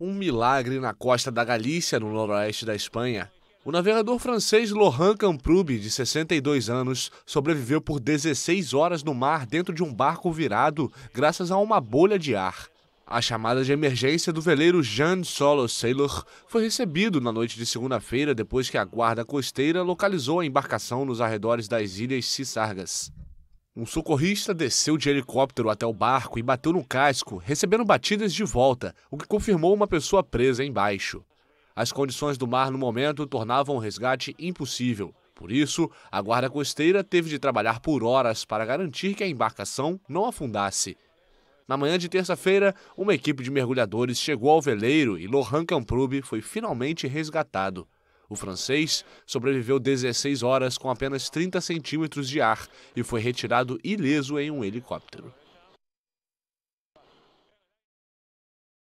um milagre na costa da Galícia, no noroeste da Espanha. O navegador francês Laurent Camprube, de 62 anos, sobreviveu por 16 horas no mar dentro de um barco virado graças a uma bolha de ar. A chamada de emergência do veleiro Jean Solo Sailor foi recebido na noite de segunda-feira depois que a guarda costeira localizou a embarcação nos arredores das ilhas Cissargas. Um socorrista desceu de helicóptero até o barco e bateu no casco, recebendo batidas de volta, o que confirmou uma pessoa presa embaixo. As condições do mar no momento tornavam o resgate impossível. Por isso, a guarda costeira teve de trabalhar por horas para garantir que a embarcação não afundasse. Na manhã de terça-feira, uma equipe de mergulhadores chegou ao veleiro e Lohan Camprube foi finalmente resgatado. O francês sobreviveu 16 horas com apenas 30 centímetros de ar e foi retirado ileso em um helicóptero.